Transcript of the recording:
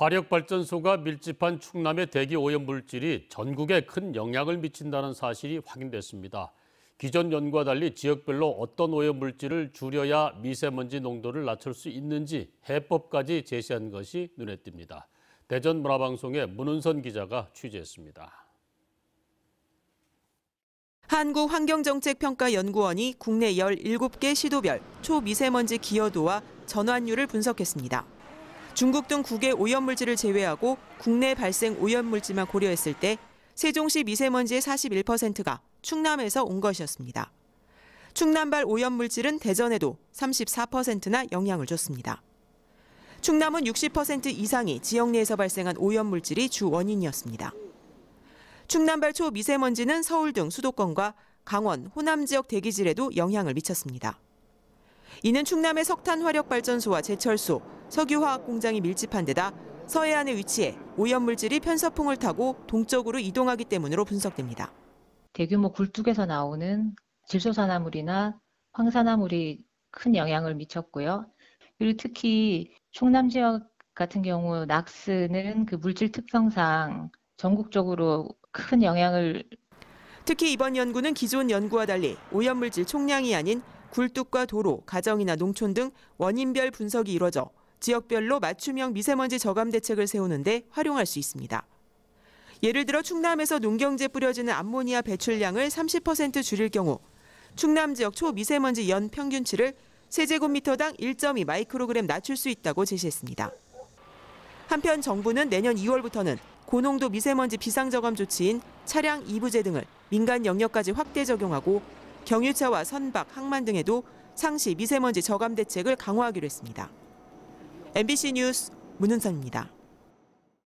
화력발전소가 밀집한 충남의 대기 오염 물질이 전국에 큰 영향을 미친다는 사실이 확인됐습니다. 기존 연구와 달리 지역별로 어떤 오염 물질을 줄여야 미세먼지 농도를 낮출 수 있는지 해법까지 제시한 것이 눈에 띕니다. 대전 문화방송의 문은선 기자가 취재했습니다. 한국환경정책평가연구원이 국내 17개 시도별 초미세먼지 기여도와 전환율을 분석했습니다. 중국 등 국외 오염물질을 제외하고 국내 발생 오염물질만 고려했을 때 세종시 미세먼지의 41%가 충남에서 온 것이었습니다. 충남발 오염물질은 대전에도 34%나 영향을 줬습니다. 충남은 60% 이상이 지역 내에서 발생한 오염물질이 주 원인이었습니다. 충남발 초미세먼지는 서울 등 수도권과 강원, 호남 지역 대기질에도 영향을 미쳤습니다. 이는 충남의 석탄 화력 발전소와 제철소, 석유화학 공장이 밀집한 데다 서해안에 위치해 오염물질이 편서풍을 타고 동쪽으로 이동하기 때문으로 분석됩니다. 대규모 굴뚝에서 나오는 질소산화물이나 황산화물이 큰 영향을 미쳤고요. 그리고 특히 충남 지역 같은 경우 낙스는 그 물질 특성상 전국적으로 큰 영향을 특히 이번 연구는 기존 연구와 달리 오염물질 총량이 아닌 굴뚝과 도로, 가정이나 농촌 등 원인별 분석이 이뤄져 지역별로 맞춤형 미세먼지 저감 대책을 세우는데 활용할 수 있습니다. 예를 들어 충남에서 농경재 뿌려지는 암모니아 배출량을 30% 줄일 경우 충남 지역 초미세먼지 연 평균치를 세제곱미터당 1.2 마이크로그램 낮출 수 있다고 제시했습니다. 한편 정부는 내년 2월부터는 고농도 미세먼지 비상저감 조치인 차량 이부제 등을 민간 영역까지 확대 적용하고 경유차와 선박, 항만 등에도 상시 미세먼지 저감 대책을 강화하기로 했습니다. MBC 뉴스 문은선입니다.